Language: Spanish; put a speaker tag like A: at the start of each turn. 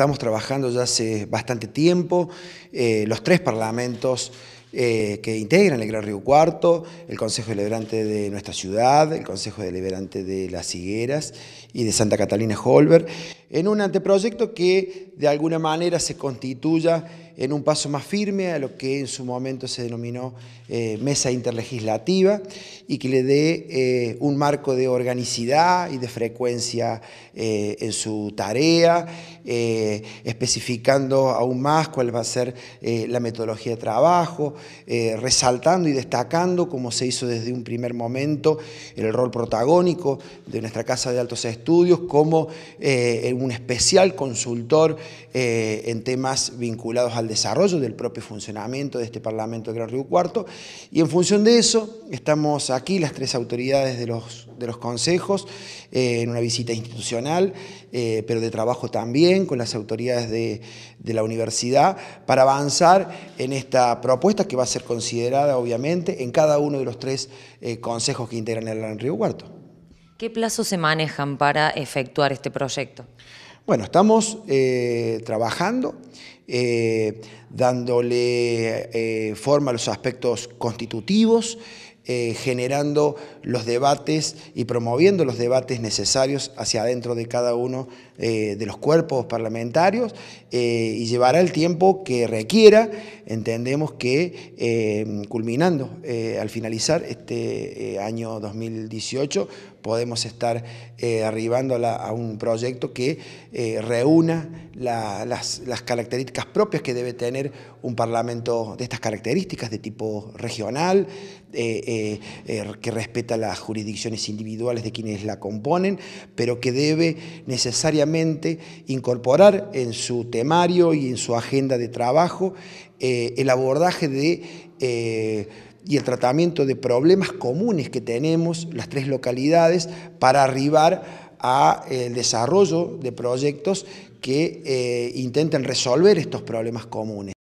A: estamos trabajando ya hace bastante tiempo. Eh, los tres parlamentos eh, que integran el Gran Río Cuarto, el Consejo Deliberante de nuestra ciudad, el Consejo Deliberante de Las Higueras y de Santa Catalina Holberg, en un anteproyecto que de alguna manera se constituya en un paso más firme a lo que en su momento se denominó eh, mesa interlegislativa y que le dé eh, un marco de organicidad y de frecuencia eh, en su tarea, especificando aún más cuál va a ser la metodología de trabajo, resaltando y destacando, como se hizo desde un primer momento, el rol protagónico de nuestra Casa de Altos Estudios como un especial consultor en temas vinculados al desarrollo del propio funcionamiento de este Parlamento de Gran Río Cuarto. Y en función de eso, estamos aquí las tres autoridades de los, de los consejos eh, en una visita institucional, eh, pero de trabajo también con las autoridades de, la universidad para avanzar en esta propuesta que va a ser considerada, obviamente, en cada uno de los tres eh, consejos que integran el Gran Río Cuarto. ¿Qué plazos se manejan para efectuar este proyecto? Bueno, estamos eh, trabajando, eh, dándole eh, forma a los aspectos constitutivos, generando los debates y promoviendo los debates necesarios hacia adentro de cada uno de los cuerpos parlamentarios y llevará el tiempo que requiera, entendemos que culminando al finalizar este año 2018 podemos estar eh, arribando a, un proyecto que eh, reúna las, características propias que debe tener un Parlamento de estas características, de tipo regional, eh, que respeta las jurisdicciones individuales de quienes la componen, pero que debe necesariamente incorporar en su temario y en su agenda de trabajo el abordaje de y el tratamiento de problemas comunes que tenemos las tres localidades para arribar a eh, el desarrollo de proyectos que eh, intenten resolver estos problemas comunes.